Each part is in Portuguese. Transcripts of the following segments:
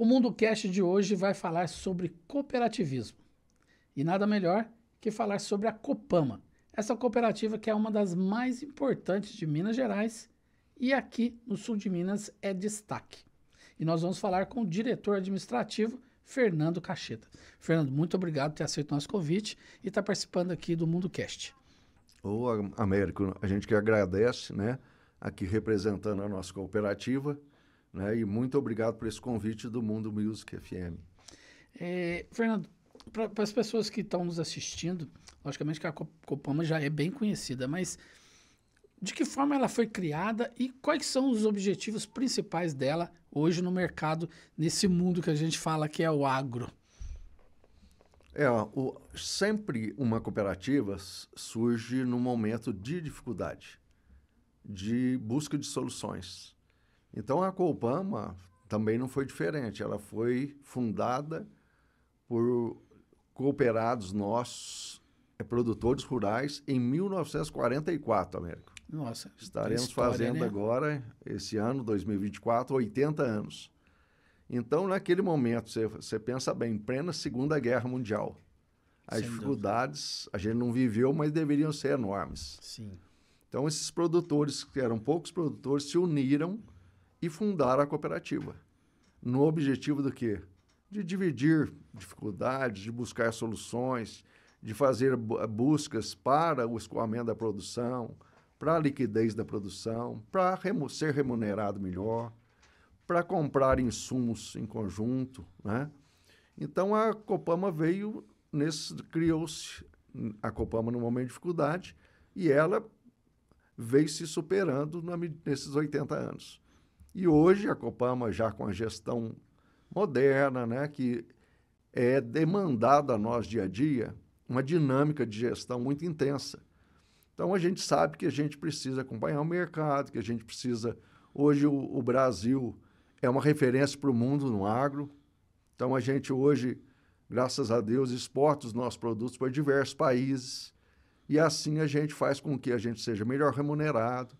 O Mundo Cast de hoje vai falar sobre cooperativismo. E nada melhor que falar sobre a Copama, essa cooperativa que é uma das mais importantes de Minas Gerais e aqui no sul de Minas é destaque. E nós vamos falar com o diretor administrativo Fernando Cacheta. Fernando, muito obrigado por ter aceito o nosso convite e estar tá participando aqui do Mundo Cast. Ô, Américo, a gente que agradece, né? Aqui representando a nossa cooperativa né? E muito obrigado por esse convite do Mundo Music FM. É, Fernando, para as pessoas que estão nos assistindo, logicamente que a Copama já é bem conhecida, mas de que forma ela foi criada e quais são os objetivos principais dela hoje no mercado, nesse mundo que a gente fala que é o agro? É, o, sempre uma cooperativa surge num momento de dificuldade, de busca de soluções. Então a Copama também não foi diferente, ela foi fundada por cooperados nossos, eh, produtores rurais, em 1944, Américo. Nossa. Estaremos história, né? fazendo né? agora, esse ano, 2024, 80 anos. Então, naquele momento, você, pensa bem, plena Segunda Guerra Mundial. As Sem dificuldades dúvida. a gente não viveu, mas deveriam ser enormes. Sim. Então, esses produtores, que eram poucos produtores, se uniram e fundar a cooperativa, no objetivo do quê? De dividir dificuldades, de buscar soluções, de fazer buscas para o escoamento da produção, para a liquidez da produção, para remu ser remunerado melhor, para comprar insumos em conjunto, né? Então a Copama veio nesse criou-se a Copama num momento de dificuldade e ela veio se superando na, nesses 80 anos. E hoje a Copama, já com a gestão moderna, né, que é demandada a nós dia a dia, uma dinâmica de gestão muito intensa. Então a gente sabe que a gente precisa acompanhar o mercado, que a gente precisa. Hoje o, o Brasil é uma referência para o mundo no agro. Então a gente hoje, graças a Deus, exporta os nossos produtos para diversos países. E assim a gente faz com que a gente seja melhor remunerado,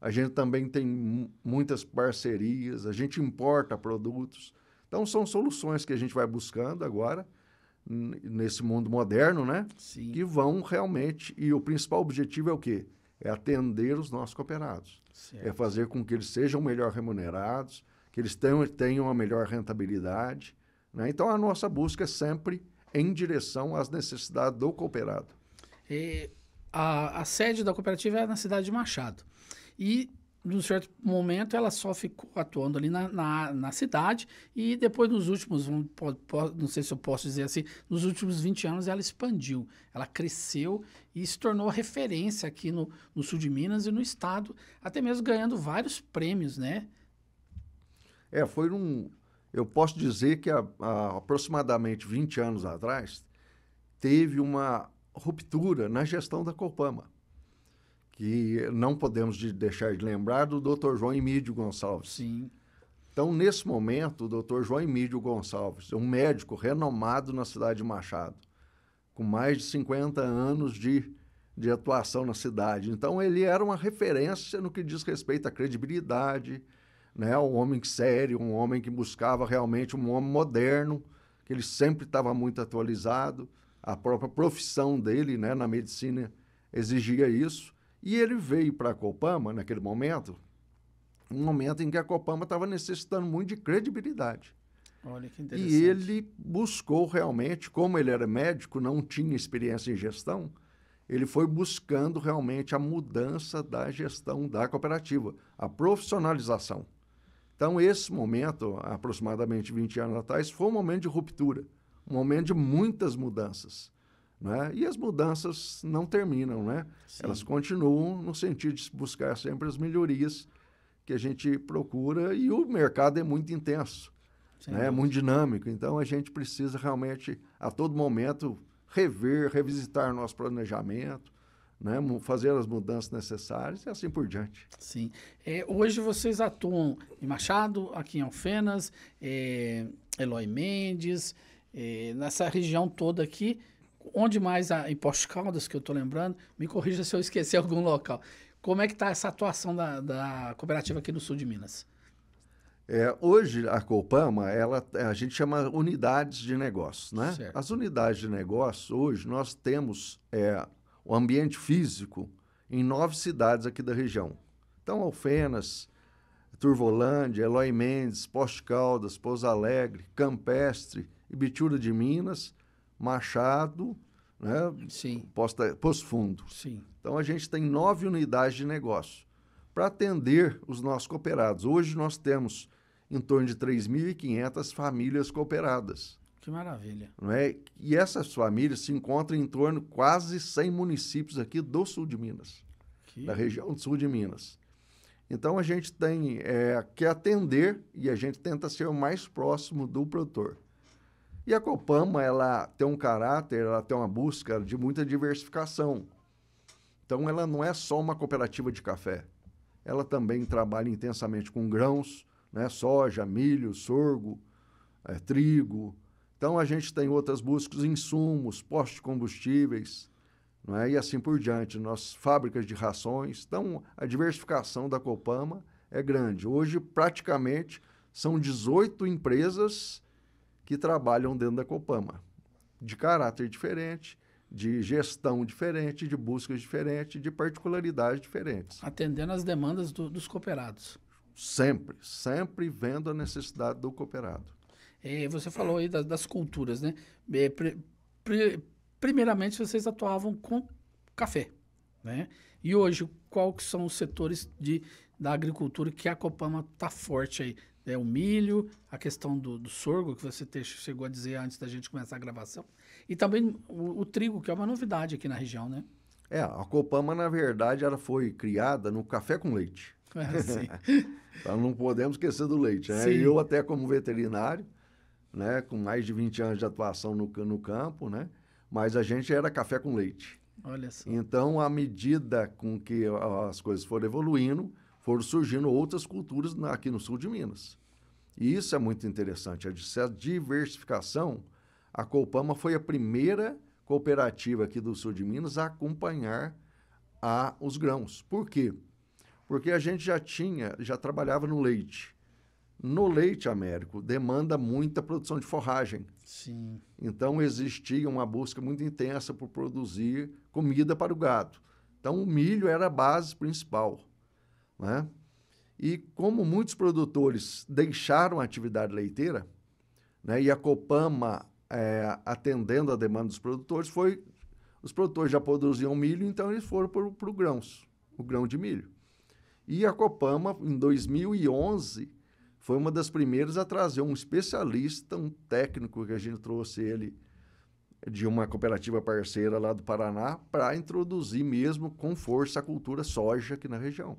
a gente também tem muitas parcerias, a gente importa produtos. Então, são soluções que a gente vai buscando agora, nesse mundo moderno, né? Sim. Que vão realmente. E o principal objetivo é o quê? É atender os nossos cooperados. É certo. É fazer com que eles sejam melhor remunerados, que eles tenham, tenham uma melhor rentabilidade. Né? Então, a nossa busca é sempre em direção às necessidades do cooperado. E a, a sede da cooperativa é na cidade de Machado. E num certo momento ela só ficou atuando ali na, na, na cidade e depois nos últimos, um, po, po, não sei se eu posso dizer assim, nos últimos 20 anos ela expandiu, ela cresceu e se tornou referência aqui no, no sul de Minas e no estado, até mesmo ganhando vários prêmios, né? É, foi um... Eu posso dizer que há, há aproximadamente 20 anos atrás teve uma ruptura na gestão da Copama que não podemos deixar de lembrar do Dr. João Emílio Gonçalves. Sim. Então, nesse momento, o Dr. João Emílio Gonçalves, um médico renomado na cidade de Machado, com mais de 50 anos de, de atuação na cidade. Então, ele era uma referência no que diz respeito à credibilidade, né? um homem sério, um homem que buscava realmente um homem moderno, que ele sempre estava muito atualizado. A própria profissão dele né, na medicina exigia isso. E ele veio para a Copama, naquele momento, um momento em que a Copama estava necessitando muito de credibilidade. Olha que interessante. E ele buscou realmente, como ele era médico, não tinha experiência em gestão, ele foi buscando realmente a mudança da gestão da cooperativa, a profissionalização. Então, esse momento, aproximadamente 20 anos atrás, foi um momento de ruptura, um momento de muitas mudanças. Né? E as mudanças não terminam, né? Sim. elas continuam no sentido de buscar sempre as melhorias que a gente procura e o mercado é muito intenso, Sim. né? é muito dinâmico, então a gente precisa realmente a todo momento rever, revisitar nosso planejamento, né? fazer as mudanças necessárias e assim por diante. Sim. É, hoje vocês atuam em Machado, aqui em Alfenas, é, Eloy Mendes, é, nessa região toda aqui onde mais, a, em Posto Caldas, que eu estou lembrando, me corrija se eu esquecer algum local. Como é que está essa atuação da, da cooperativa aqui no sul de Minas? É, hoje, a Copama, ela, a gente chama unidades de negócios. Né? As unidades de negócios, hoje, nós temos é, o ambiente físico em nove cidades aqui da região. Então, Alfenas, Turvolândia, Eloy Mendes, Poste Caldas, Pouso Alegre, Campestre, Ibitura de Minas Machado, né? Sim. Posta, Posto Fundo. Sim. Então a gente tem nove unidades de negócio para atender os nossos cooperados. Hoje nós temos em torno de 3.500 famílias cooperadas. Que maravilha. Não é? E essas famílias se encontram em torno de quase 100 municípios aqui do sul de Minas, que... da região do sul de Minas. Então a gente tem é, que atender e a gente tenta ser o mais próximo do produtor. E a Copama, ela tem um caráter, ela tem uma busca de muita diversificação. Então, ela não é só uma cooperativa de café. Ela também trabalha intensamente com grãos, né? soja, milho, sorgo, é, trigo. Então, a gente tem outras buscas, insumos, postos de combustíveis, não é? e assim por diante. Nossas fábricas de rações. Então, a diversificação da Copama é grande. Hoje, praticamente, são 18 empresas que trabalham dentro da Copama, de caráter diferente, de gestão diferente, de buscas diferentes, de particularidades diferentes. Atendendo às demandas do, dos cooperados. Sempre, sempre vendo a necessidade do cooperado. E você falou aí das, das culturas, né? Pri, pri, primeiramente, vocês atuavam com café, né? E hoje, quais são os setores de, da agricultura que a Copama está forte aí? é, o milho, a questão do, do sorgo, que você te, chegou a dizer antes da gente começar a gravação, e também o, o, trigo, que é uma novidade aqui na região, né? É, a Copama, na verdade, ela foi criada no café com leite. É, então não podemos esquecer do leite. Né? eu até como veterinário, né, com mais de 20 anos de atuação no, no campo, né, mas a gente era café com leite. Olha só. Então, à medida com que as coisas foram evoluindo, foram surgindo outras culturas aqui no sul de Minas. E isso é muito interessante. É a diversificação, a Colpama foi a primeira cooperativa aqui do sul de Minas a acompanhar a, os grãos. Por quê? Porque a gente já tinha, já trabalhava no leite. No leite, Américo, demanda muita produção de forragem. Sim. Então, existia uma busca muito intensa por produzir comida para o gado. Então, o milho era a base principal. Né? E como muitos produtores deixaram a atividade leiteira, né, e a Copama é, atendendo a demanda dos produtores, foi os produtores já produziam milho, então eles foram para o grãos, o grão de milho. E a Copama, em 2011, foi uma das primeiras a trazer um especialista, um técnico, que a gente trouxe ele de uma cooperativa parceira lá do Paraná, para introduzir mesmo com força a cultura soja aqui na região.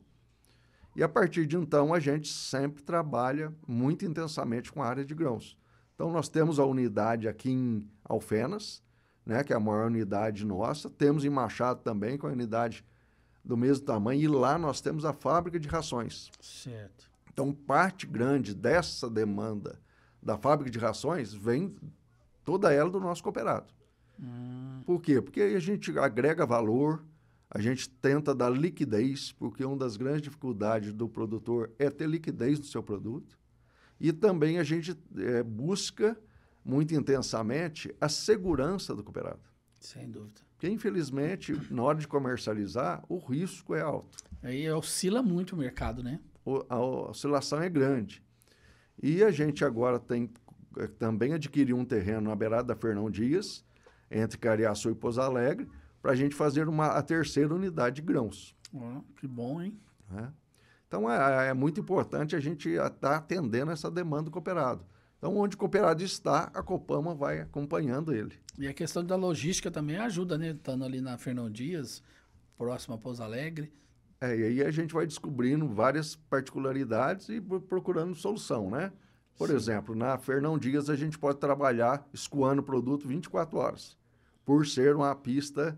E a partir de então, a gente sempre trabalha muito intensamente com a área de grãos. Então, nós temos a unidade aqui em Alfenas, né, que é a maior unidade nossa. Temos em Machado também, com é a unidade do mesmo tamanho. E lá nós temos a fábrica de rações. Certo. Então, parte grande dessa demanda da fábrica de rações vem toda ela do nosso cooperado. Hum. Por quê? Porque a gente agrega valor, a gente tenta dar liquidez, porque uma das grandes dificuldades do produtor é ter liquidez no seu produto. E também a gente é, busca, muito intensamente, a segurança do cooperado. Sem dúvida. Porque, infelizmente, na hora de comercializar, o risco é alto. Aí oscila muito o mercado, né? O, a oscilação é grande. E a gente agora tem é, também adquirir um terreno na beirada da Fernão Dias, entre Cariaçu e Pouso Alegre, para a gente fazer uma, a terceira unidade de grãos. Ah, que bom, hein? Né? Então, é. Então, é, é, muito importante a gente estar tá atendendo essa demanda do cooperado. Então, onde o cooperado está, a Copama vai acompanhando ele. E a questão da logística também ajuda, né? Estando ali na Fernão Dias, próximo a Pouso Alegre. É, e aí a gente vai descobrindo várias particularidades e procurando solução, né? Por Sim. exemplo, na Fernão Dias a gente pode trabalhar escoando o produto 24 horas, por ser uma pista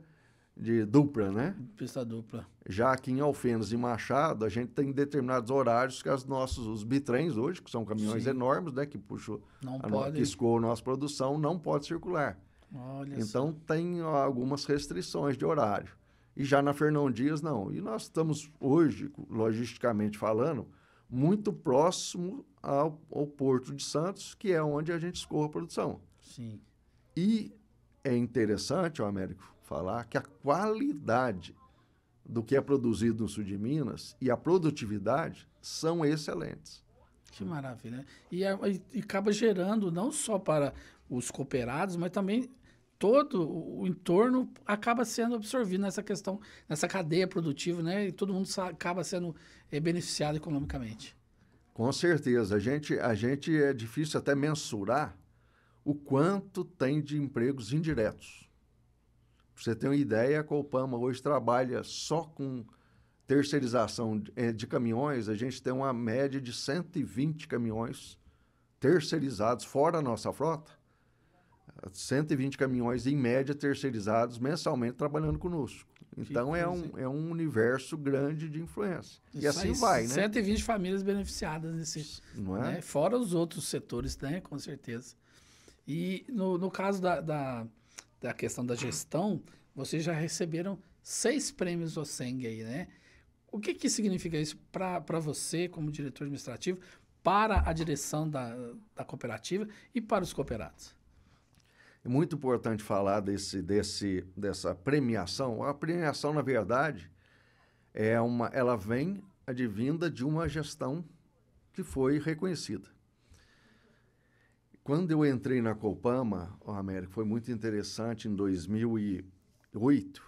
de dupla, né? Pista dupla. Já aqui em Alfenas e Machado, a gente tem determinados horários que as nossos, os bitrens hoje, que são caminhões Sim. enormes, né? Que puxou, não a, pode. que escoou a nossa produção, não pode circular. Olha então só. tem algumas restrições de horário. E já na Fernão Dias, não. E nós estamos hoje, logisticamente falando, muito próximo ao, ao Porto de Santos, que é onde a gente escoa a produção. Sim. E é interessante, ó, Américo, falar que a qualidade do que é produzido no sul de Minas e a produtividade são excelentes. Que maravilha. Né? É, e, e acaba gerando não só para os cooperados, mas também todo o entorno acaba sendo absorvido nessa questão, nessa cadeia produtiva, né? E todo mundo acaba sendo é, beneficiado economicamente. Com certeza. A gente, a gente é difícil até mensurar o quanto tem de empregos indiretos você tem uma ideia, a Copama hoje trabalha só com terceirização de, eh, de caminhões, a gente tem uma média de 120 caminhões terceirizados fora a nossa frota. 120 caminhões em média terceirizados mensalmente trabalhando conosco. Então é um, é um universo grande de influência. Isso e assim vai, né? 120 famílias beneficiadas nesse. Não é? Né? Fora os outros setores, né? Com certeza. E no, no caso da, da, da questão da gestão, vocês já receberam seis prêmios OSENG aí, né? O que, que significa isso para você, como diretor administrativo, para a direção da, da cooperativa e para os cooperados? É muito importante falar desse, desse, dessa premiação. A premiação, na verdade, é uma, ela vem advinda de uma gestão que foi reconhecida. Quando eu entrei na Copama, oh, América, foi muito interessante em 2008,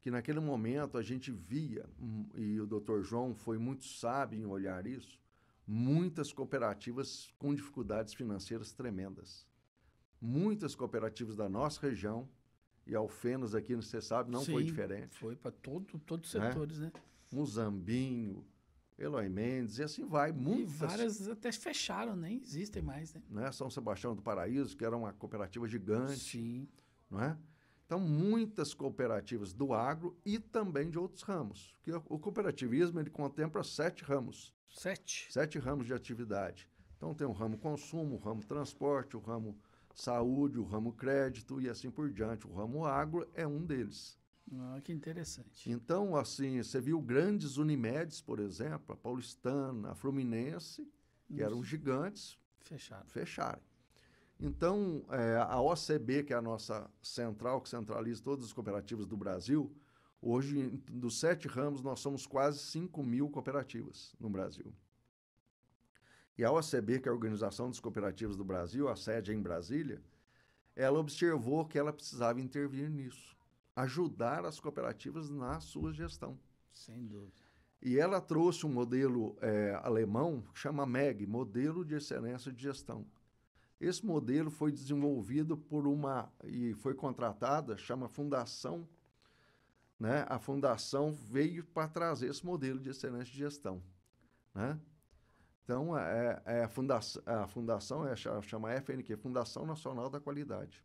que naquele momento a gente via, hum, e o doutor João foi muito sábio em olhar isso, muitas cooperativas com dificuldades financeiras tremendas. Muitas cooperativas da nossa região, e Alfenas aqui, você sabe, não Sim, foi diferente. Foi para todo, todos os né? setores, né? né? Muzambinho, Eloy Mendes, e assim vai. Muitas. E várias até fecharam, nem existem mais, né? né? São Sebastião do Paraíso, que era uma cooperativa gigante. Sim. Não é? Então, muitas cooperativas do agro e também de outros ramos. Porque é o cooperativismo ele contempla sete ramos. Sete? Sete ramos de atividade. Então, tem o ramo consumo, o ramo transporte, o ramo saúde, o ramo crédito e assim por diante. O ramo agro é um deles. Ah, que interessante. Então, assim, você viu grandes Unimedes, por exemplo, a Paulistana, a Fluminense, que Isso. eram gigantes. Fecharam. Fecharam. Então, é, a OCB, que é a nossa central, que centraliza todas as cooperativas do Brasil, hoje, dos sete ramos, nós somos quase 5 mil cooperativas no Brasil. E a OCB, que é a Organização das Cooperativas do Brasil, a sede é em Brasília, ela observou que ela precisava intervir nisso ajudar as cooperativas na sua gestão. Sem dúvida. E ela trouxe um modelo é, alemão que chama MEG, Modelo de Excelência de Gestão. Esse modelo foi desenvolvido por uma e foi contratada, chama Fundação, né? A Fundação veio para trazer esse modelo de excelência de gestão, né? Então é, é a fundação, a fundação é chama FNQ, Fundação Nacional da Qualidade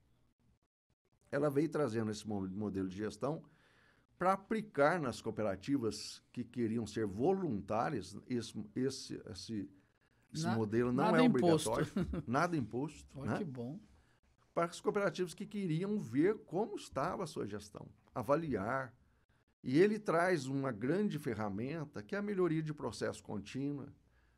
ela veio trazendo esse modelo de gestão para aplicar nas cooperativas que queriam ser voluntárias, esse, esse, esse, esse Na, modelo não é obrigatório, nada imposto. Olha né? que bom. Para as cooperativas que queriam ver como estava a sua gestão, avaliar. E ele traz uma grande ferramenta que é a melhoria de processo contínuo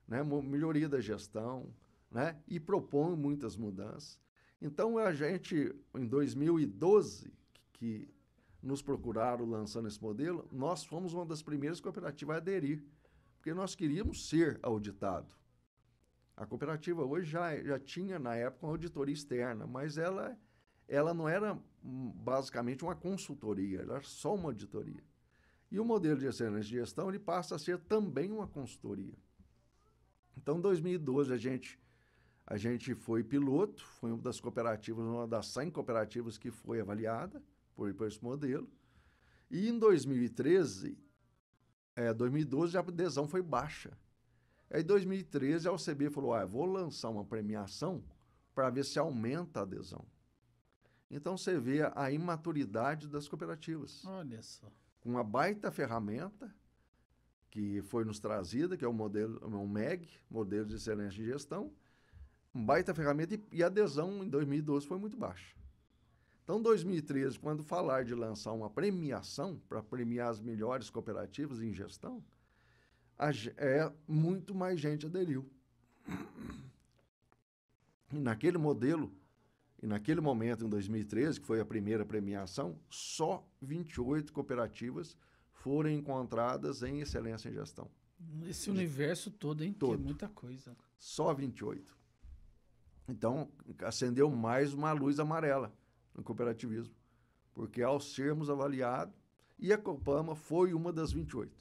né? melhoria da gestão, né? e propõe muitas mudanças. Então a gente, em 2012, que nos procuraram lançando esse modelo, nós fomos uma das primeiras cooperativas a aderir, porque nós queríamos ser auditado. A cooperativa hoje já, já tinha, na época, uma auditoria externa, mas ela, ela não era hum, basicamente uma consultoria, era só uma auditoria. E o modelo de excelência de gestão ele passa a ser também uma consultoria. Então, em 2012, a gente a gente foi piloto, foi uma das cooperativas, uma das 100 cooperativas que foi avaliada por, por esse modelo. E em 2013, é, 2012, a adesão foi baixa. Aí em 2013, a OCB falou: ah, vou lançar uma premiação para ver se aumenta a adesão. Então você vê a imaturidade das cooperativas. Olha só. Com uma baita ferramenta que foi nos trazida, que é o modelo, o é MEG, Modelo de Excelência de Gestão, um baita ferramenta e, e a adesão em 2012 foi muito baixa. Então, 2013, quando falar de lançar uma premiação para premiar as melhores cooperativas em gestão, a, é muito mais gente aderiu. E naquele modelo, e naquele momento, em 2013, que foi a primeira premiação, só 28 cooperativas foram encontradas em excelência em gestão. Esse universo todo, hein? Todo. Que é muita coisa. Só 28. Então, acendeu mais uma luz amarela no cooperativismo, porque ao sermos avaliados, e a Copama foi uma das 28.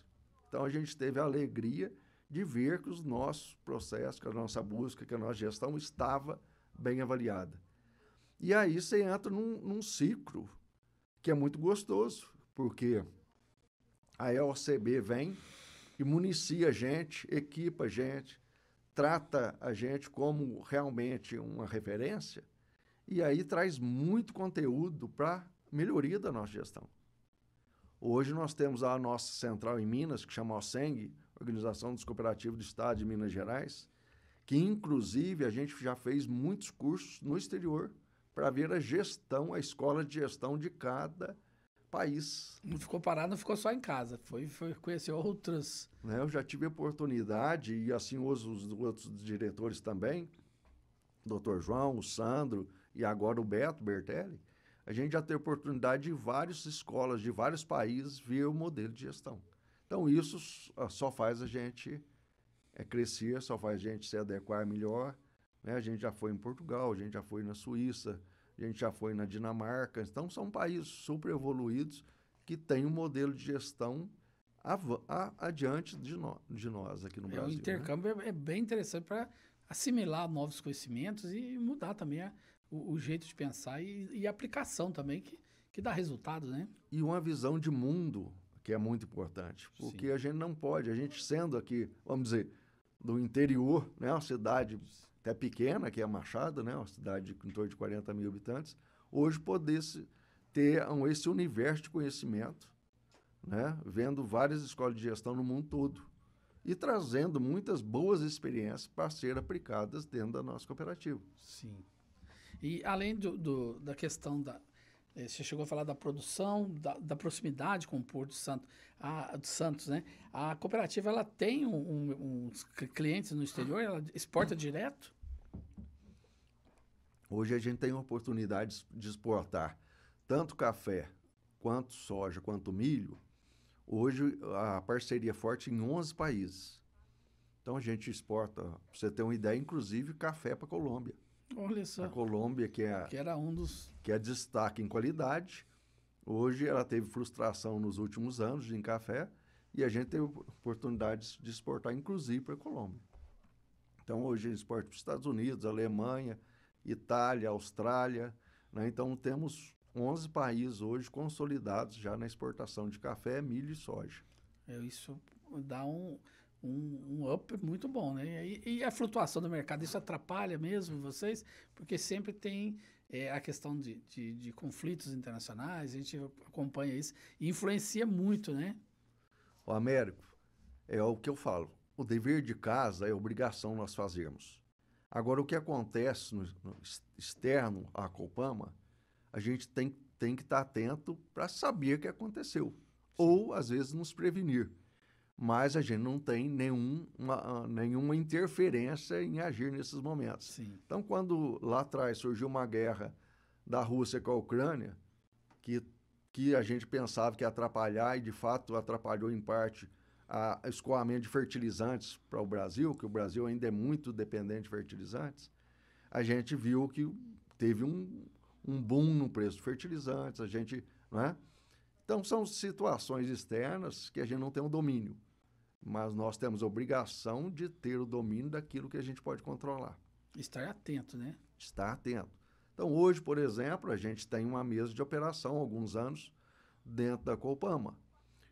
Então, a gente teve a alegria de ver que os nossos processos, que a nossa busca, que a nossa gestão estava bem avaliada. E aí você entra num, num ciclo que é muito gostoso, porque a EOCB vem e municia a gente, equipa a gente, trata a gente como realmente uma referência e aí traz muito conteúdo para melhoria da nossa gestão. Hoje nós temos a nossa central em Minas, que chama OSENG, Organização dos Cooperativos do Estado de Minas Gerais, que inclusive a gente já fez muitos cursos no exterior para ver a gestão, a escola de gestão de cada país. Não ficou parado, não ficou só em casa, foi, foi conhecer outras. Né, eu já tive oportunidade, e assim os, os outros diretores também, doutor João, o Sandro e agora o Beto Bertelli, a gente já teve oportunidade de várias escolas, de vários países, ver o modelo de gestão. Então, isso ah, só faz a gente é, crescer, só faz a gente se adequar melhor. Né? A gente já foi em Portugal, a gente já foi na Suíça, a gente já foi na Dinamarca. Então, são países super evoluídos que têm um modelo de gestão adiante de, no, de nós aqui no é, Brasil. O né? intercâmbio né? é bem interessante para assimilar novos conhecimentos e mudar também a, o, o, jeito de pensar e, e aplicação também, que, que dá resultados, né? E uma visão de mundo, que é muito importante, porque Sim. a gente não pode, a gente sendo aqui, vamos dizer, do interior, né, uma cidade até pequena, que é Machado, né, uma cidade um torno de 40 mil habitantes, hoje pudesse ter esse universo de conhecimento, né, vendo várias escolas de gestão no mundo todo e trazendo muitas boas experiências para serem aplicadas dentro da nossa cooperativa. Sim. E além do, do da questão da, é, você chegou a falar da produção, da, da proximidade com o Porto Santo, a, do Santos, né? A cooperativa ela tem um, um, uns clientes no exterior, ela exporta direto? Hoje a gente tem oportunidades de exportar tanto café, quanto soja, quanto milho. Hoje a parceria é forte em 11 países. Então a gente exporta, para você ter uma ideia, inclusive café para a Colômbia. Olha só. A Colômbia, que, é, que era um dos. que é destaque em qualidade. Hoje ela teve frustração nos últimos anos em café e a gente teve oportunidades de exportar, inclusive, para a Colômbia. Então hoje exporta para os Estados Unidos, Alemanha, Itália, Austrália. Né? Então temos 11 países hoje consolidados já na exportação de café, milho e soja. É, isso dá um um, um up muito bom, né? E, e, a flutuação do mercado, isso atrapalha mesmo vocês? Porque sempre tem é, a questão de, de, de, conflitos internacionais, a gente acompanha isso e influencia muito, né? O Américo, é o que eu falo, o dever de casa é obrigação nós fazermos. Agora, o que acontece no, no externo à Copama, a gente tem, tem que estar atento para saber o que aconteceu. Sim. Ou, às vezes, nos prevenir mas a gente não tem nenhum, uma, ah, nenhuma interferência em agir nesses momentos. Sim. Então, quando lá atrás surgiu uma guerra da Rússia com a Ucrânia, que, que a gente pensava que ia atrapalhar, e de fato atrapalhou em parte o escoamento de fertilizantes para o Brasil, que o Brasil ainda é muito dependente de fertilizantes, a gente viu que teve um, um boom no preço de fertilizantes, a gente... Não é? Então, são situações externas que a gente não tem o um domínio, mas nós temos obrigação de ter o domínio daquilo que a gente pode controlar. Estar atento, né? Estar atento. Então, hoje, por exemplo, a gente tem uma mesa de operação há alguns anos dentro da Copama.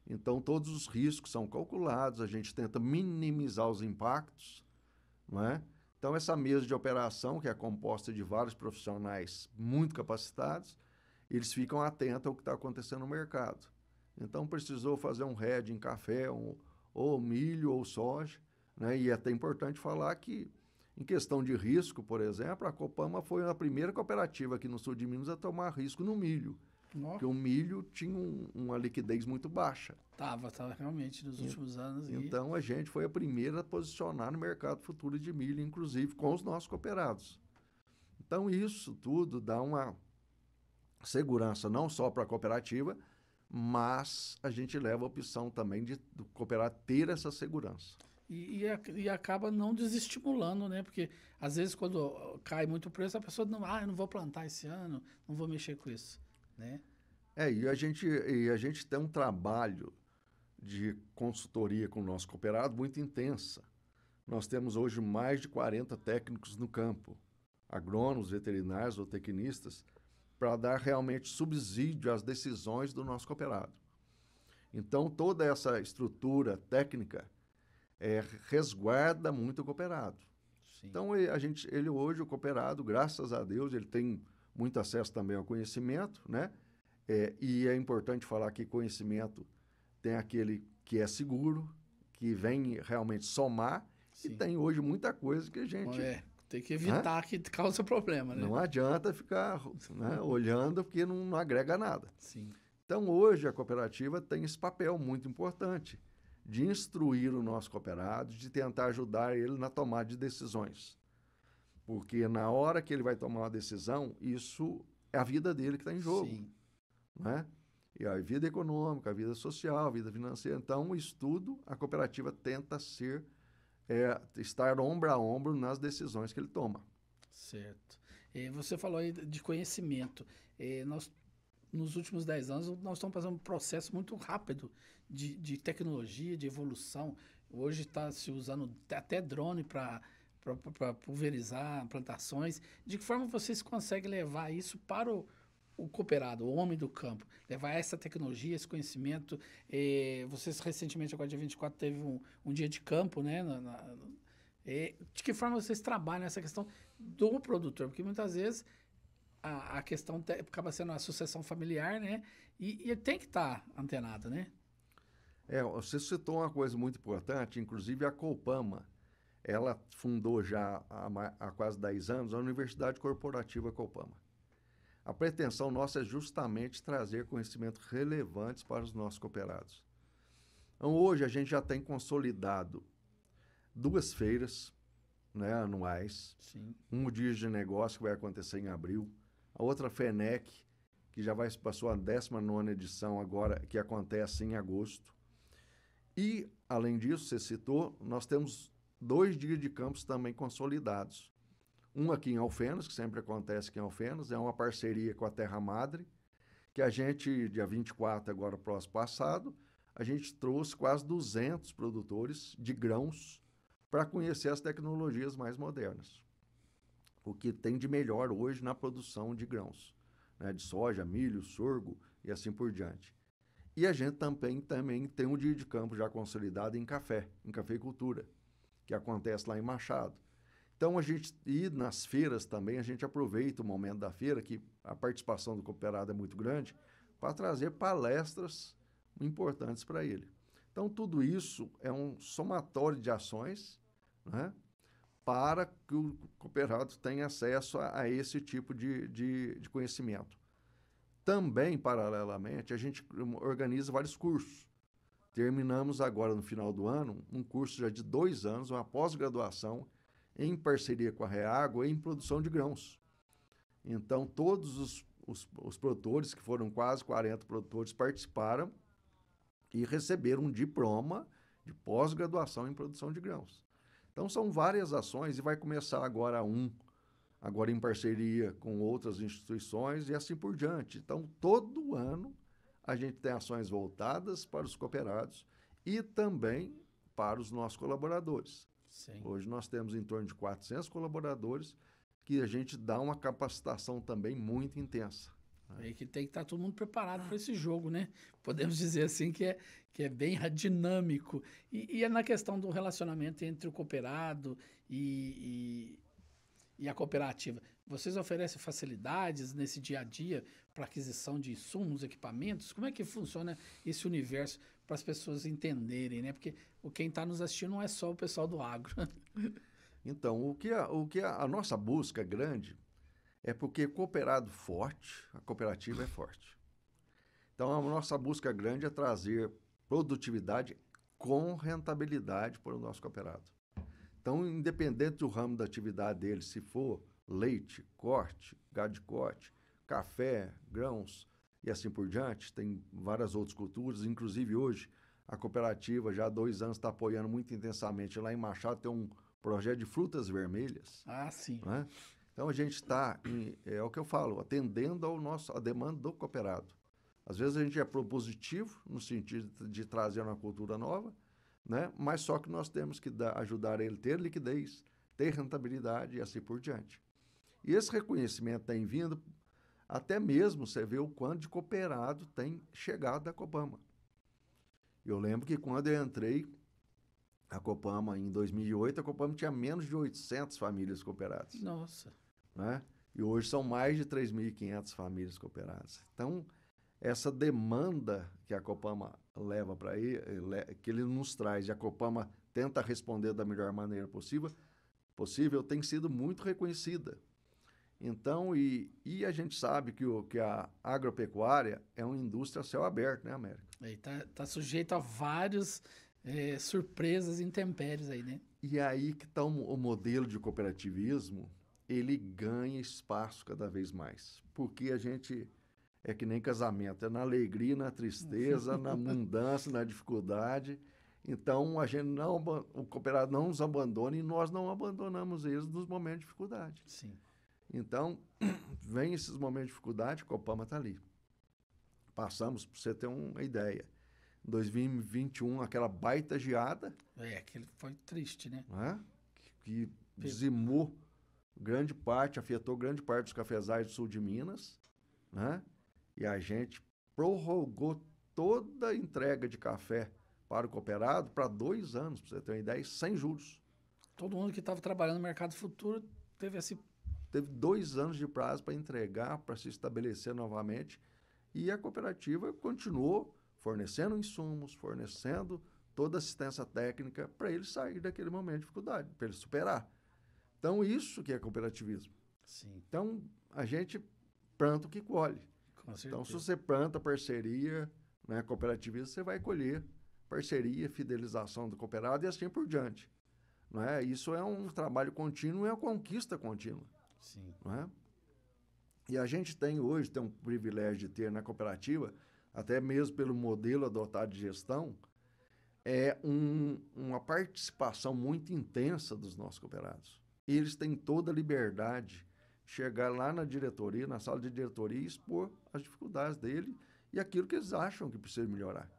Então, todos os riscos são calculados, a gente tenta minimizar os impactos, não é? Então, essa mesa de operação, que é composta de vários profissionais muito capacitados, eles ficam atentos ao que está acontecendo no mercado. Então, precisou fazer um red em café, um, ou milho, ou soja. Né? E é até importante falar que, em questão de risco, por exemplo, a Copama foi a primeira cooperativa aqui no sul de Minas a tomar risco no milho. Nossa. Porque o milho tinha um, uma liquidez muito baixa. Estava, estava realmente nos últimos e, anos. Então e... a gente foi a primeira a posicionar no mercado futuro de milho, inclusive com os nossos cooperados. Então isso tudo dá uma, segurança não só para a cooperativa, mas a gente leva a opção também de do cooperar ter essa segurança. E, e, e, acaba não desestimulando, né? Porque às vezes quando cai muito o preço, a pessoa não, ah, eu não vou plantar esse ano, não vou mexer com isso, né? É, e a gente, e a gente tem um trabalho de consultoria com o nosso cooperado muito intensa. Nós temos hoje mais de 40 técnicos no campo, agrônomos, veterinários ou tecnistas, para dar realmente subsídio às decisões do nosso cooperado. Então, toda essa estrutura técnica é, resguarda muito o cooperado. Sim. Então, a gente, ele hoje, o cooperado, graças a Deus, ele tem muito acesso também ao conhecimento, né? É, e é importante falar que conhecimento tem aquele que é seguro, que vem realmente somar, Sim. e tem hoje muita coisa que a gente... É tem que evitar né? que cause problema, né? Não adianta ficar né, olhando porque não, não, agrega nada. Sim. Então, hoje, a cooperativa tem esse papel muito importante de instruir o nosso cooperado, de tentar ajudar ele na tomada de decisões. Porque na hora que ele vai tomar uma decisão, isso é a vida dele que está em jogo. Sim. Né? E a vida econômica, a vida social, a vida financeira. Então, isso tudo a cooperativa tenta ser é estar ombro a ombro nas decisões que ele toma. Certo. E você falou aí de conhecimento. E nós, nos últimos 10 anos, nós estamos passando um processo muito rápido de, de tecnologia, de evolução. Hoje está se usando até drone para para pulverizar plantações. De que forma vocês conseguem levar isso para o, o cooperado, o homem do campo, levar essa tecnologia, esse conhecimento. Eh, vocês recentemente, agora dia 24, teve um, um dia de campo, né? Na, na, eh, de que forma vocês trabalham essa questão do produtor? Porque muitas vezes a, a questão te, acaba sendo a sucessão familiar, né? E, e tem que estar tá antenado, né? É, você citou uma coisa muito importante, inclusive a Copama. Ela fundou já há, há quase 10 anos a Universidade Corporativa Copama. A pretensão nossa é justamente trazer conhecimentos relevantes para os nossos cooperados. Então, hoje a gente já tem consolidado duas feiras né, anuais, Sim. um dia de negócio que vai acontecer em abril, a outra FENEC, que já vai passou a 19 edição agora, que acontece em agosto. E, além disso, você citou, nós temos dois dias de campos também consolidados. Um aqui em Alfenas, que sempre acontece aqui em Alfenas, é uma parceria com a Terra Madre, que a gente, dia 24, agora próximo passado, a gente trouxe quase 200 produtores de grãos para conhecer as tecnologias mais modernas. O que tem de melhor hoje na produção de grãos, né? de soja, milho, sorgo e assim por diante. E a gente também, também tem um dia de campo já consolidado em café, em cafeicultura, que acontece lá em Machado. Então a gente e nas feiras também a gente aproveita o momento da feira que a participação do cooperado é muito grande para trazer palestras importantes para ele. Então tudo isso é um somatório de ações, né, para que o cooperado tenha acesso a, a esse tipo de, de, de conhecimento. Também paralelamente a gente organiza vários cursos. Terminamos agora no final do ano um curso já de dois anos, uma pós-graduação em parceria com a Reágua, em produção de grãos. Então, todos os, os, os produtores, que foram quase 40 produtores, participaram e receberam um diploma de pós-graduação em produção de grãos. Então, são várias ações e vai começar agora um, agora em parceria com outras instituições e assim por diante. Então, todo ano a gente tem ações voltadas para os cooperados e também para os nossos colaboradores. Sim. Hoje nós temos em torno de 400 colaboradores que a gente dá uma capacitação também muito intensa. aí né? que tem que estar tá todo mundo preparado para esse jogo, né? Podemos dizer assim que é, que é bem dinâmico. E, e é na questão do relacionamento entre o cooperado e, e e a cooperativa. Vocês oferecem facilidades nesse dia a dia para aquisição de insumos, equipamentos? Como é que funciona esse universo para as pessoas entenderem, né? Porque quem está nos assistindo não é só o pessoal do agro. Então, o que a, o que a, a nossa busca grande é porque cooperado forte, a cooperativa é forte. Então, a nossa busca grande é trazer produtividade com rentabilidade para o nosso cooperado. Então, independente do ramo da atividade dele, se for leite, corte, gado de corte, café, grãos e assim por diante. Tem várias outras culturas, inclusive hoje a cooperativa já há dois anos está apoiando muito intensamente. Lá em Machado tem um projeto de frutas vermelhas. Ah, sim. Né? Então a gente está, é o que eu falo, atendendo ao nosso, a demanda do cooperado. Às vezes a gente é propositivo no sentido de trazer uma cultura nova, né? mas só que nós temos que dar, ajudar ele a ter liquidez, ter rentabilidade e assim por diante. E esse reconhecimento tem vindo até mesmo você vê o quanto de cooperado tem chegado da Copama. Eu lembro que quando eu entrei a Copama em 2008, a Copama tinha menos de 800 famílias cooperadas. Nossa. Né? E hoje são mais de 3.500 famílias cooperadas. Então, essa demanda que a Copama leva para aí, que ele nos traz, e a Copama tenta responder da melhor maneira possível, possível tem sido muito reconhecida então, e, e a gente sabe que, o, que a agropecuária é uma indústria a céu aberto, né, América? É, está tá sujeito a várias é, surpresas intempéries aí, né? E é aí que está o, o modelo de cooperativismo, ele ganha espaço cada vez mais. Porque a gente é que nem casamento, é na alegria, na tristeza, na mudança na dificuldade. Então, a gente não, o cooperado não nos abandona e nós não abandonamos eles nos momentos de dificuldade. Sim. Então, vem esses momentos de dificuldade, Copama está ali. Passamos, para você ter uma ideia. 2021, aquela baita geada. É, aquele foi triste, né? né? Que, que dizimou grande parte, afetou grande parte dos cafezais do sul de Minas, né? E a gente prorrogou toda a entrega de café para o cooperado para dois anos, para você ter uma ideia, sem juros. Todo mundo que estava trabalhando no mercado futuro teve esse teve dois anos de prazo para entregar, para se estabelecer novamente. E a cooperativa continuou fornecendo insumos, fornecendo toda assistência técnica para ele sair daquele momento de dificuldade, para ele superar. Então, isso que é cooperativismo. Sim. Então, a gente planta o que colhe. Com então, se você planta parceria né, cooperativismo, você vai colher parceria, fidelização do cooperado e assim por diante. Não é? Isso é um trabalho contínuo e é uma conquista contínua. Sim. É? E a gente tem hoje, tem um privilégio de ter na cooperativa, até mesmo pelo modelo adotado de gestão, é um, uma participação muito intensa dos nossos cooperados. Eles têm toda a liberdade de chegar lá na diretoria, na sala de diretoria, e expor as dificuldades dele e aquilo que eles acham que precisa melhorar.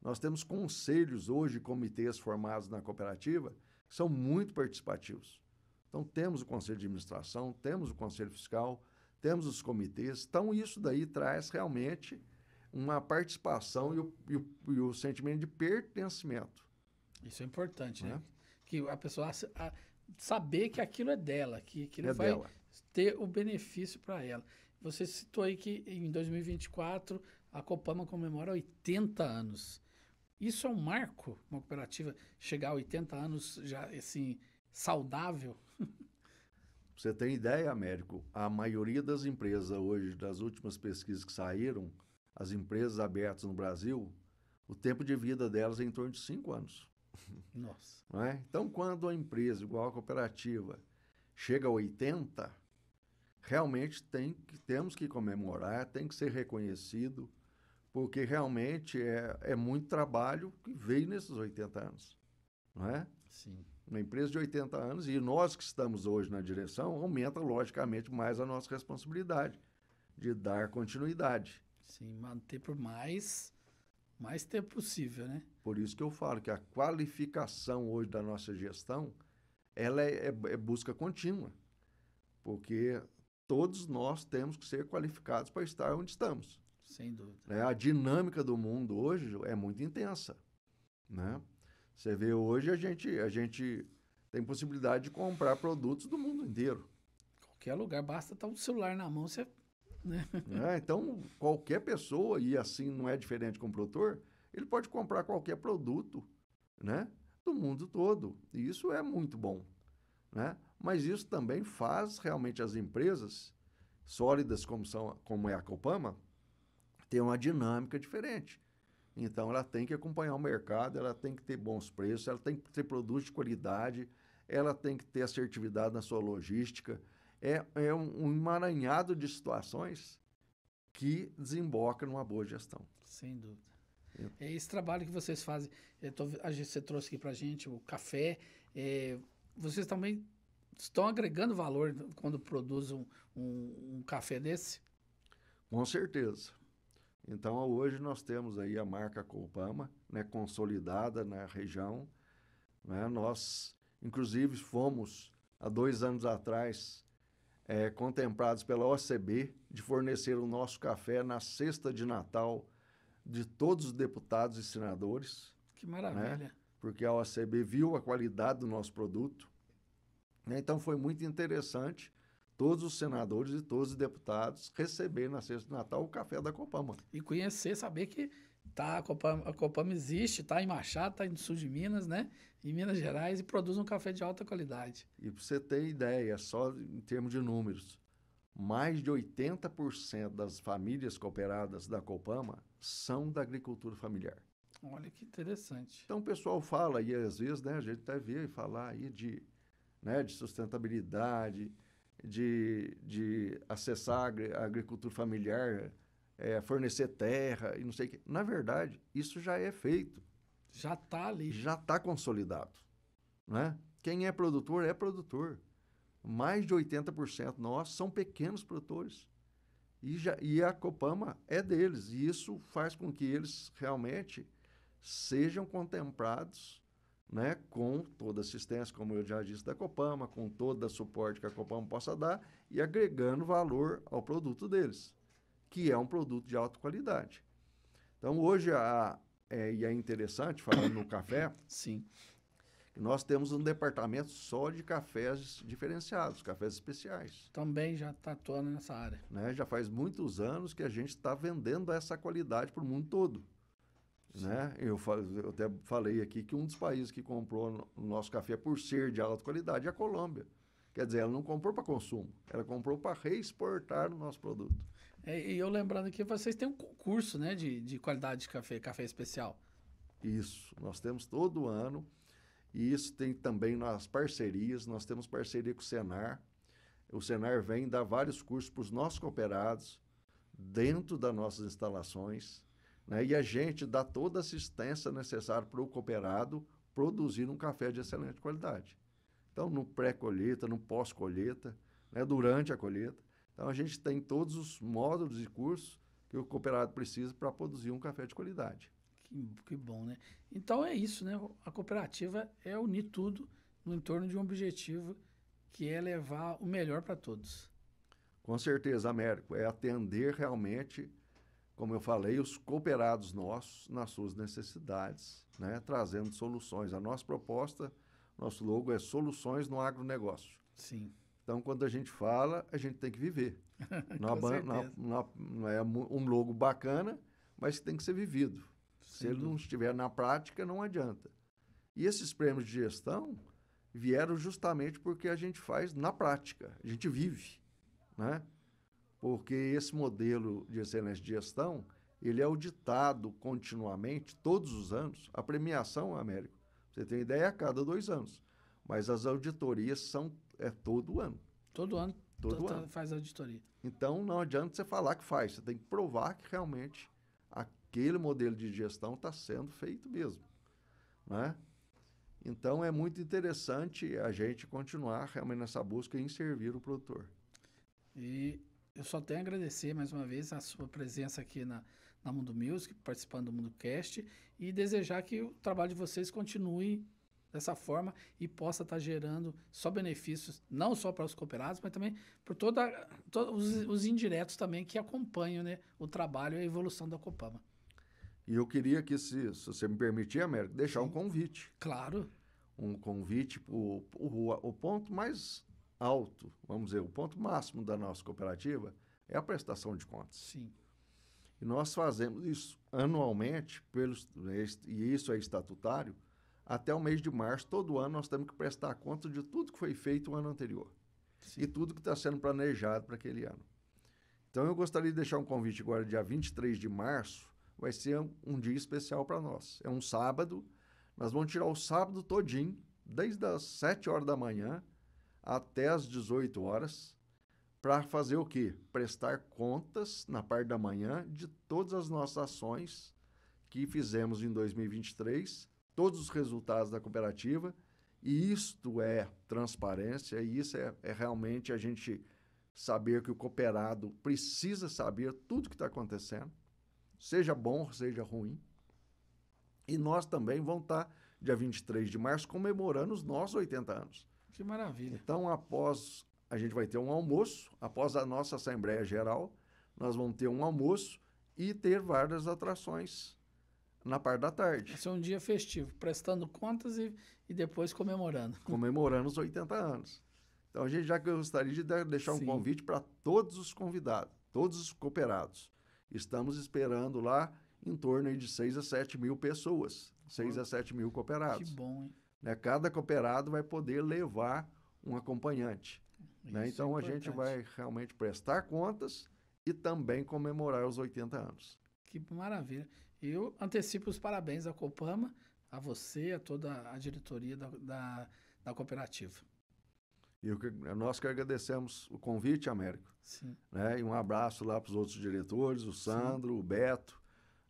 Nós temos conselhos hoje, comitês formados na cooperativa, que são muito participativos. Então, temos o Conselho de Administração, temos o Conselho Fiscal, temos os comitês. Então, isso daí traz realmente uma participação e o, e o, e o sentimento de pertencimento. Isso é importante, né? né? Que a pessoa a, saber que aquilo é dela, que aquilo é vai dela. ter o benefício para ela. Você citou aí que em 2024 a Copama comemora 80 anos. Isso é um marco, uma cooperativa chegar a 80 anos já assim saudável? você tem ideia, Américo, a maioria das empresas hoje, das últimas pesquisas que saíram, as empresas abertas no Brasil, o tempo de vida delas é em torno de cinco anos. Nossa. É? Então, quando a empresa, igual a cooperativa, chega a 80, realmente tem que, temos que comemorar, tem que ser reconhecido, porque realmente é, é muito trabalho que veio nesses 80 anos. Não é? Sim. Uma empresa de 80 anos e nós que estamos hoje na direção, aumenta logicamente mais a nossa responsabilidade de dar continuidade. Sim, manter por mais mais tempo possível, né? Por isso que eu falo que a qualificação hoje da nossa gestão, ela é, é, é busca contínua, porque todos nós temos que ser qualificados para estar onde estamos. Sem dúvida. É, a dinâmica do mundo hoje é muito intensa, né? Você vê hoje a gente, a gente tem possibilidade de comprar produtos do mundo inteiro. Qualquer lugar, basta estar tá um celular na mão, você. Né? É, então, qualquer pessoa, e assim não é diferente com o produtor, ele pode comprar qualquer produto né, do mundo todo. E isso é muito bom. Né? Mas isso também faz realmente as empresas sólidas como, são, como é a Copama ter uma dinâmica diferente. Então, ela tem que acompanhar o mercado, ela tem que ter bons preços, ela tem que ter produtos de qualidade, ela tem que ter assertividade na sua logística. É, é um, um emaranhado de situações que desemboca numa boa gestão. Sem dúvida. É, esse trabalho que vocês fazem. É, tô, a gente, você trouxe aqui para a gente o café. É, vocês também estão agregando valor quando produzem um, um, um café desse? Com certeza. Então, hoje nós temos aí a marca Copama, né, consolidada na região. Né? Nós, inclusive, fomos, há dois anos atrás, é, contemplados pela OCB de fornecer o nosso café na sexta de Natal de todos os deputados e senadores. Que né, maravilha! Né? Porque a OCB viu a qualidade do nosso produto. Né. Então, foi muito interessante todos os senadores e todos os deputados receberem na sexta de Natal o café da Copama. E conhecer, saber que tá, a, Copama, a Copama existe, está em Machado, está no sul de Minas, né? em Minas Gerais, e produz um café de alta qualidade. E para você ter ideia, só em termos de números, mais de 80% das famílias cooperadas da Copama são da agricultura familiar. Olha que interessante. Então o pessoal fala, e às vezes né, a gente até vê falar aí de, né, de sustentabilidade, de, de acessar a agricultura familiar, é, fornecer terra e não sei o quê. Na verdade, isso já é feito. Já está ali. Já está consolidado. Né? Quem é produtor é produtor. Mais de 80% nós são pequenos produtores. E, já, e a Copama é deles. E isso faz com que eles realmente sejam contemplados né, com toda assistência, como eu já disse, da Copama, com todo o suporte que a Copama possa dar e agregando valor ao produto deles, que é um produto de alta qualidade. Então, hoje, a, é, e é interessante, falando no café, Sim. nós temos um departamento só de cafés diferenciados, cafés especiais. Também já está atuando nessa área. Né? Já faz muitos anos que a gente está vendendo essa qualidade para o mundo todo. Né? Eu, eu, até falei aqui que um dos países que comprou o nosso café por ser de alta qualidade é a Colômbia. Quer dizer, ela não comprou para consumo, ela comprou para reexportar o nosso produto. É, e eu lembrando que vocês têm um concurso né, de, de qualidade de café, café especial. Isso, nós temos todo ano, e isso tem também nas parcerias, nós temos parceria com o Senar. O Senar vem dar vários cursos para os nossos cooperados dentro das nossas instalações né? e a gente dá toda a assistência necessária para o cooperado produzir um café de excelente qualidade. Então, no pré-colheita, no pós-colheita, né? durante a colheita. Então, a gente tem todos os módulos e cursos que o cooperado precisa para produzir um café de qualidade. Que, que bom, né? Então, é isso, né? A cooperativa é unir tudo no entorno de um objetivo que é levar o melhor para todos. Com certeza, Américo. É atender realmente como eu falei, os cooperados nossos nas suas necessidades, né, trazendo soluções. A nossa proposta, nosso logo é Soluções no Agronegócio. Sim. Então, quando a gente fala, a gente tem que viver. não, é um logo bacana, mas que tem que ser vivido. Sem Se ele dúvida. não estiver na prática, não adianta. E esses prêmios de gestão vieram justamente porque a gente faz na prática, a gente vive, né? porque esse modelo de excelência de gestão, ele é auditado continuamente, todos os anos, a premiação, é Américo, você tem ideia, é a cada dois anos, mas as auditorias são é todo ano. Todo ano? Todo, todo ano. Faz auditoria. Então, não adianta você falar que faz, você tem que provar que realmente aquele modelo de gestão está sendo feito mesmo, né? Então é muito interessante a gente continuar realmente nessa busca em servir o produtor. E eu só tenho a agradecer mais uma vez a sua presença aqui na, na Mundo Music, participando do Mundo Cast, e desejar que o trabalho de vocês continue dessa forma e possa estar tá gerando só benefícios, não só para os cooperados, mas também para todos os, os indiretos também que acompanham né, o trabalho e a evolução da Copama. E eu queria que, se, se você me permitir, Américo, deixar Sim. um convite. Claro. Um convite, o, o ponto mais alto, vamos dizer, o ponto máximo da nossa cooperativa é a prestação de contas. Sim. E nós fazemos isso anualmente, pelos, e isso é estatutário, até o mês de março, todo ano nós temos que prestar conta de tudo que foi feito o ano anterior Sim. e tudo que está sendo planejado para aquele ano. Então eu gostaria de deixar um convite agora, dia 23 de março, vai ser um, um dia especial para nós. É um sábado, nós vamos tirar o sábado todinho, desde as 7 horas da manhã até às 18 horas, para fazer o quê? Prestar contas na parte da manhã de todas as nossas ações que fizemos em 2023, todos os resultados da cooperativa, e isto é transparência, e isso é, é realmente a gente saber que o cooperado precisa saber tudo o que está acontecendo, seja bom, seja ruim. E nós também vamos estar, tá, dia 23 de março, comemorando os nossos 80 anos. Que maravilha. Então, após a gente vai ter um almoço, após a nossa Assembleia Geral, nós vamos ter um almoço e ter várias atrações na parte da tarde. Vai é um dia festivo, prestando contas e, e depois comemorando. Comemorando os 80 anos. Então, a gente já gostaria de deixar Sim. um convite para todos os convidados, todos os cooperados. Estamos esperando lá em torno de 6 a 7 mil pessoas, 6 a 7 mil cooperados. Que bom, hein? Né? Cada cooperado vai poder levar um acompanhante. Né? É então, é a gente vai realmente prestar contas e também comemorar os 80 anos. Que maravilha. Eu antecipo os parabéns à Copama, a você, a toda a diretoria da, da, da cooperativa. E nós que agradecemos o convite, Américo. Sim. Né? E um abraço lá para os outros diretores, o Sandro, Sim. o Beto,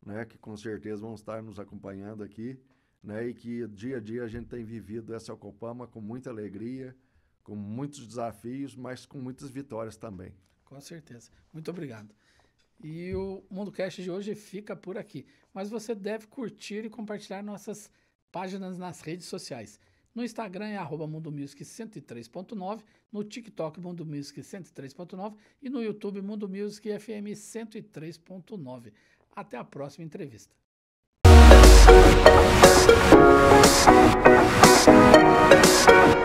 né? que com certeza vão estar nos acompanhando aqui né? E que dia a dia a gente tem vivido essa Copama com muita alegria, com muitos desafios, mas com muitas vitórias também. Com certeza. Muito obrigado. E o Mundo Cash de hoje fica por aqui. Mas você deve curtir e compartilhar nossas páginas nas redes sociais. No Instagram é mundomusic 103.9, no TikTok Mundo 103.9 e no YouTube Mundo FM 103.9. Até a próxima entrevista. Música